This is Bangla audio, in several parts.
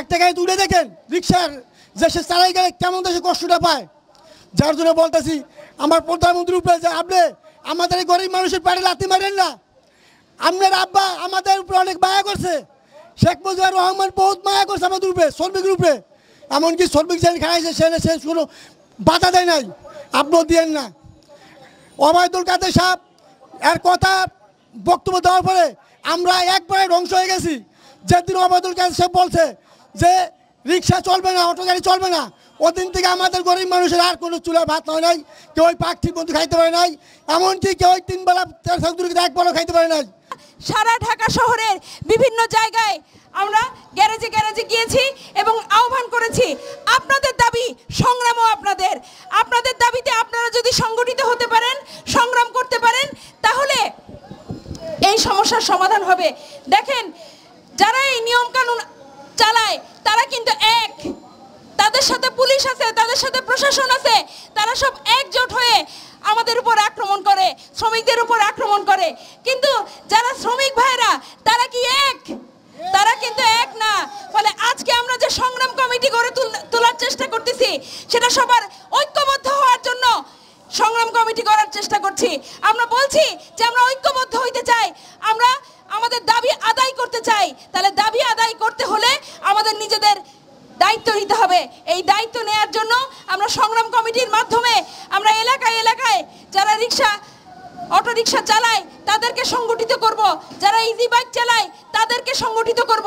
একটা গাড়ি তুলে দেখেন রিক্সার যে সে চালাই গেলে কেমন দেশে কষ্টটা পায় যার জন্য বলতেছি আমার প্রধানমন্ত্রীর উপরে যে আপনি আমাদের গরিব মানুষের পাড়ে লাথি মারেন না আপনার আব্বা আমাদের উপরে অনেক মায়া করছে শেখ মুজিবুর রহমান বহুত মায়া করছে আমাদের উপরে শ্রমিক রূপে এমনকি শ্রমিক যেন খাইছে সে সে কোনো বাধা দেয় নাই আপনিও দিয়েন না অবায়দুল কাদের সাহেব এর কথা বক্তব্য দেওয়ার পরে আমরা একবারে ধ্বংস হয়ে গেছি যেদিন অবায়দুল কাদের সাহেব বলছে যে রিক্সা চলবে না অটো গাড়ি চলবে না ওদিন থেকে আমাদের গরিব মানুষের আর কোনো চুলা ভাত হয় নাই কেউ ওই পাখি বন্ধু খাইতে পারে নাই এমনকি কেউ ওই তিনবেলা তেরো এক বড় খাইতে পারে নাই সারা ঢাকা শহরের বিভিন্ন জায়গায় আমরা গ্যারেজে গ্যারেজে গিয়েছি এবং আহ্বান করেছি পুলিশ আছে তাদের সাথে প্রশাসন আছে তারা সব একজোট হয়ে আমাদের উপর আক্রমণ করে শ্রমিকদের উপর আক্রমণ করে কিন্তু যারা শ্রমিক ভাইরা তারা কি এক তারা কিন্তু এক না ফলে আজকে আমরা যে সংগ্রাম কমিটি গড়ে তোলার চেষ্টা করতেছি সেটা সবার ঐক্যবদ্ধ হওয়ার জন্য সংগ্রাম কমিটি করার চেষ্টা করছি আমরা বলছি যে আমরা ঐক্যবদ্ধ হইতে চাই আমরা আমাদের দাবি আদায় করতে চাই তাহলে দাবি আদায় করতে হলে আমাদের নিজেদের দায়িত্ব নিতে হবে এই দায়িত্ব নেয়ার জন্য আমরা সংগ্রাম কমিটির মাধ্যমে আমরা এলাকায় এলাকায় যারা রিক্সা রিক্সা চালায় তাদেরকে সংগঠিত করব যারা ইজি e বাইক চালায় তাদেরকে সংগঠিত করব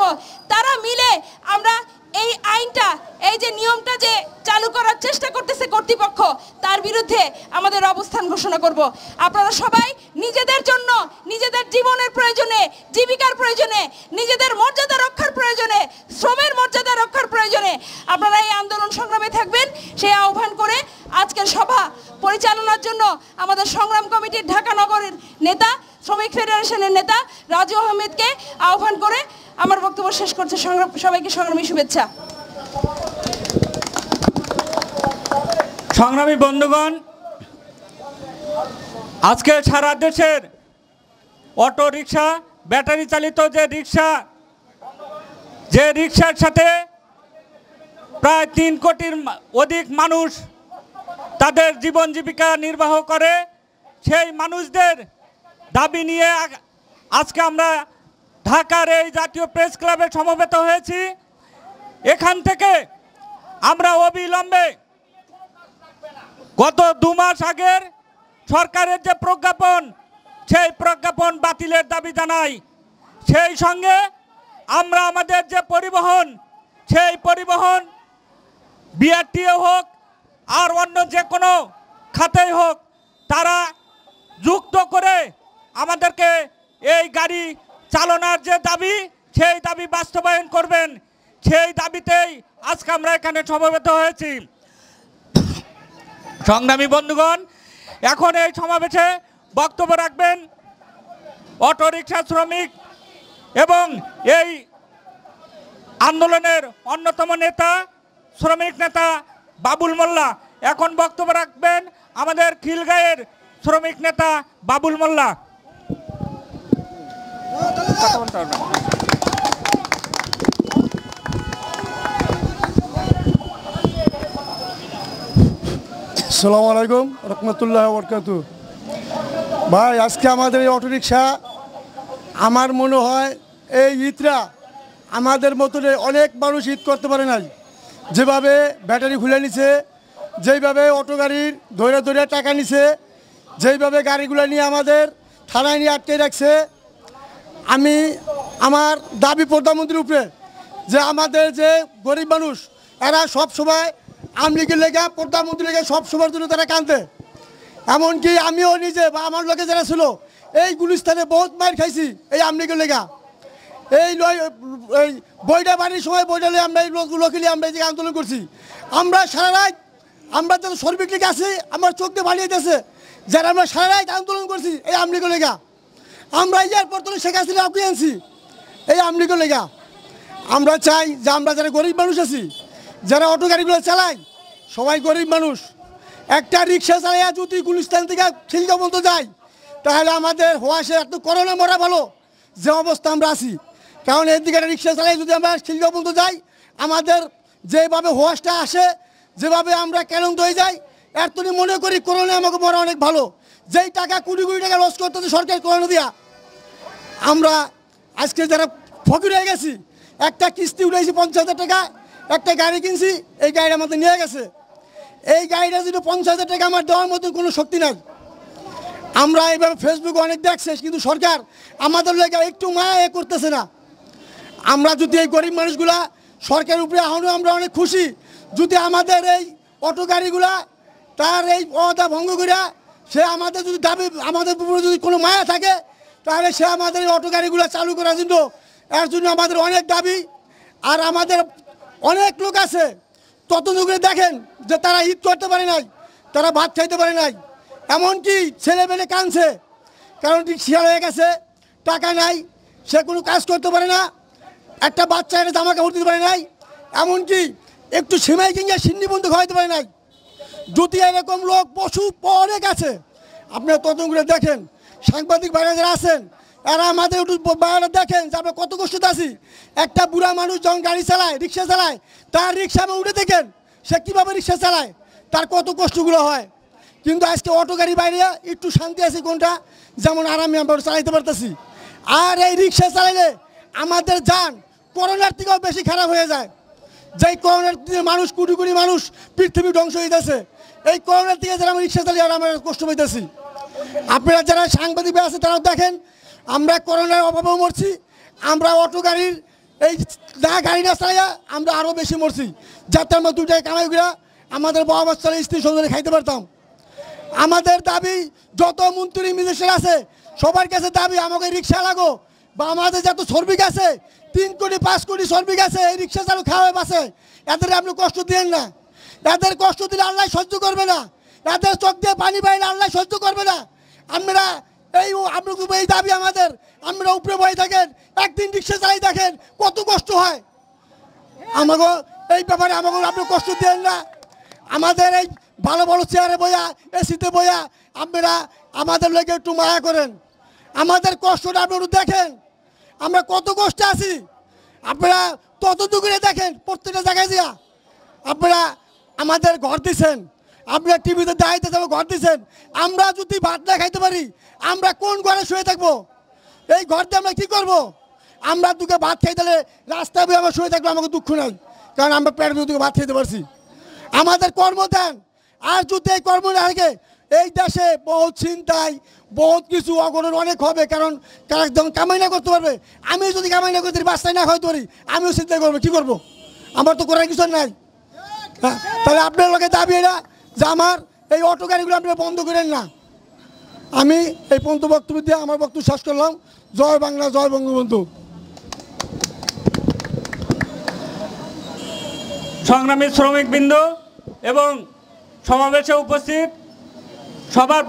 তারা মিলে আমরা এই আইনটা এই যে নিয়মটা যে চালু করার চেষ্টা করতেছে কর্তৃপক্ষ তার বিরুদ্ধে আমাদের অবস্থান ঘোষণা করব আপনারা সবাই নিজেদের জন্য নিজেদের জীবনের প্রয়োজনে জীবিকার প্রয়োজনে নিজেদের মর্যাদা রক্ষার প্রয়োজনে শ্রমের মর্যাদা রক্ষার প্রয়োজনে আপনারা এই আন্দোলন সংগ্রামে থাকবেন সেই আহ্বান করে আজকের সভা পরিচালনার জন্য আমাদের সংগ্রাম কমিটির ঢাকা নগরের নেতা শ্রমিক ফেডারেশনের নেতা রাজু আহমেদকে আহ্বান করে আমার বক্তব্য শেষ করছে সবাইকে সংগ্রামী শুভেচ্ছা সংগ্রামী বন্ধুগণ আজকে সারা দেশের অটো রিক্সা ব্যাটারি চালিত যে রিক্সা যে রিক্সার সাথে প্রায় তিন কোটির অধিক মানুষ তাদের জীবন জীবিকা নির্বাহ করে সেই মানুষদের দাবি নিয়ে আজকে আমরা ঢাকার এই জাতীয় প্রেস ক্লাবে সমবেত হয়েছি এখান থেকে আমরা অবিলম্বে গত দু মাস আগের সরকারের যে প্রজ্ঞাপন সেই প্রজ্ঞাপন বাতিলের দাবি জানাই সেই সঙ্গে আমরা আমাদের যে পরিবহন সেই পরিবহন বিআরটিএ হোক আর অন্য যে কোনো খাতেই হোক তারা যুক্ত করে আমাদেরকে এই গাড়ি চালনার যে দাবি সেই দাবি বাস্তবায়ন করবেন সেই দাবিতেই আজকে আমরা এখানে সমবেত হয়েছি সংগ্রামী বন্ধুগণ এখন এই সমাবেশে বক্তব্য রাখবেন অটোরিকশা শ্রমিক এবং এই আন্দোলনের অন্যতম নেতা শ্রমিক নেতা বাবুল মোল্লা এখন বক্তব্য রাখবেন আমাদের খিলগাঁয়ের শ্রমিক নেতা বাবুল মোল্লা সালামু আলাইকুম রহমতুল্লাহ বরকাত ভাই আজকে আমাদের এই অটোরিকশা আমার মনে হয় এই ঈদরা আমাদের মতন অনেক মানুষ ঈদ করতে পারে নাই যেভাবে ব্যাটারি খুলে নিছে যেইভাবে অটো গাড়ির ধরে ধরে টাকা নিছে যেইভাবে গাড়িগুলো নিয়ে আমাদের থানায় নিয়ে আটকে রাখছে আমি আমার দাবি প্রধানমন্ত্রীর উপরে যে আমাদের যে গরিব মানুষ এরা সব সময় লীগের লেগে প্রধানমন্ত্রী লেগে সব সময়ের জন্য তারা কাঁদে এমনকি আমিও নিজে বা আমার লোকে যারা ছিল এই গুলিস্তানে বহুত মার খাইছি এই লীগের লেগা এই এই বইটা বাড়ির সময় বইটা লিয়ে আমরা এই লোকগুলোকে নিয়ে আমরা এই আন্দোলন করছি আমরা সারা রাত আমরা যত শ্রমিক লীগ আছি আমার চোখকে বাড়িয়ে দিয়েছে যারা আমরা সারা রাত আন্দোলন করছি এই লীগের লেগা আমরা ইয়ার পর শেখ হাসিনা আপনি আনছি এই আমলিগো লেগা আমরা চাই যে আমরা যারা গরিব মানুষ আছি যারা অটো গাড়িগুলো চালাই সবাই গরিব মানুষ একটা রিক্সা চালাইয়া যদি গুলিস্তান থেকে খিলগা বলতে যাই তাহলে আমাদের হওয়া সে একটু করোনা মরা ভালো যে অবস্থা আমরা আছি কারণ এর একটা রিক্সা চালাই যদি আমরা খিলগা বলতে যাই আমাদের যেভাবে হোয়াসটা আসে যেভাবে আমরা ক্যালন্ত হয়ে যাই এর তুমি মনে করি করোনা আমাকে মরা অনেক ভালো যেই টাকা কোটি কোটি টাকা লস করতেছে সরকার করে দিয়া আমরা আজকে যারা ফকির হয়ে গেছি একটা কিস্তি উঠেছি পঞ্চাশ হাজার টাকা একটা গাড়ি কিনছি এই গাড়ি আমাদের নিয়ে গেছে এই গাড়িটা যদি পঞ্চাশ হাজার টাকা আমার দেওয়ার মতো কোনো শক্তি নাই আমরা এইভাবে ফেসবুকে অনেক দেখছে কিন্তু সরকার আমাদের লেগে একটু মায়া এ করতেছে না আমরা যদি এই গরিব মানুষগুলা সরকারের উপরে আহ্বানও আমরা অনেক খুশি যদি আমাদের এই অটো গাড়িগুলা তার এই অদা ভঙ্গ করিয়া সে আমাদের যদি দাবি আমাদের উপরে যদি কোনো মায়া থাকে তাহলে সে আমাদের অটো গাড়িগুলো চালু করার জন্য এর জন্য আমাদের অনেক দাবি আর আমাদের অনেক লোক আছে ততটুকুরে দেখেন যে তারা ঈদ করতে পারে নাই তারা ভাত খাইতে পারে নাই এমনকি ছেলে মেলে কাঁদছে কারণ শিয়াল হয়ে গেছে টাকা নাই সে কোনো কাজ করতে পারে না একটা বাচ্চা এটা জামা কাপড় দিতে পারে নাই এমনকি একটু সিমাই কিংবা সিন্নি বন্ধু খাওয়াইতে পারে নাই যদি এরকম লোক পশু পরে গেছে আপনার তদন্ত দেখেন সাংবাদিক ভাইরা যারা আছেন এরা আমাদের একটু দেখেন যে আমরা কত কষ্ট আছি একটা বুড়া মানুষ যখন গাড়ি চালায় রিক্সা চালায় তার রিক্সা উঠে দেখেন সে কীভাবে রিক্সা চালায় তার কত কষ্টগুলো হয় কিন্তু আজকে অটো গাড়ি বাইরে একটু শান্তি আছে কোনটা যেমন আরামে আমরা চালাইতে পারতেছি আর এই রিক্সা চালাইলে আমাদের যান করোনার থেকেও বেশি খারাপ হয়ে যায় যে করোনার দিনে মানুষ কোটি কোটি মানুষ পৃথিবী ধ্বংস হইতেছে এই করোনার দিকে যারা আমি রিক্সা চালিয়ে আর আমরা কষ্ট পেতেছি আপনারা যারা সাংবাদিক আছে তারাও দেখেন আমরা করোনার অভাবে মরছি আমরা অটো গাড়ির এই না গাড়ি না চালাইয়া আমরা আরও বেশি মরছি যাতে আমরা দুটায় কামাই গুলা আমাদের বাবা চালিয়ে স্ত্রী সন্ধ্যে খাইতে পারতাম আমাদের দাবি যত মন্ত্রী মিনিস্টার আছে সবার কাছে দাবি আমাকে রিক্সা লাগো বা আমাদের যত শ্রমিক আছে তিন কোটি পাঁচ কোটি শ্রমিক আছে এই রিক্সা চালু খাওয়া বাসে এদের আপনি কষ্ট দিলেন না এদের কষ্ট দিলে আল্লাহ সহ্য করবে না এদের চোখ দিয়ে পানি বাইরে আল্লাহ সহ্য করবে না আমরা এই আপনার এই দাবি আমাদের আমরা উপরে বয়ে থাকেন একদিন রিক্সা চালাই দেখেন কত কষ্ট হয় আমাকে এই ব্যাপারে আমাকে আপনি কষ্ট দিলেন না আমাদের এই ভালো ভালো চেয়ারে বয়া এসিতে বয়া আপনারা আমাদের লোকে একটু মায়া করেন আমাদের কষ্টটা আপনি দেখেন আমরা কত কষ্টে আছি আপনারা ততটুকুরে দেখেন প্রত্যেকটা জায়গায় যা আপনারা আমাদের ঘর দিচ্ছেন আপনারা টিভিতে দায়িত্ব যাবো ঘর দিছেন আমরা যদি ভাত না খাইতে পারি আমরা কোন ঘরে শুয়ে থাকবো এই ঘরতে আমরা কী করবো আমরা দুকে ভাত খাই তাহলে রাস্তায় আমরা শুয়ে থাকবো আমাকে দুঃখ নাই কারণ আমরা পেটের দুকে ভাত খেতে পারছি আমাদের কর্ম দেন আর যদি এই কর্ম না থাকে এই দেশে বহুত চিন্তায় বহুত কিছু অগণন অনেক হবে কারণ তারা যখন কামাই না করতে পারবে আমিও যদি কামাই না করতে পারি বাচ্চায় না হয় তৈরি আমিও চিন্তা করবো কী করবো আমার তো করার কিছু নাই হ্যাঁ, তাহলে আপনার লোকের দাবি এটা যে আমার এই অটো গাড়িগুলো আপনি বন্ধ করেন না আমি এই পর্যন্ত বক্তব্য দিয়ে আমার বক্তব্য শেষ করলাম জয় বাংলা জয় বঙ্গবন্ধু সংগ্রামী শ্রমিকবৃন্দ এবং সমাবেশে উপস্থিত 上班。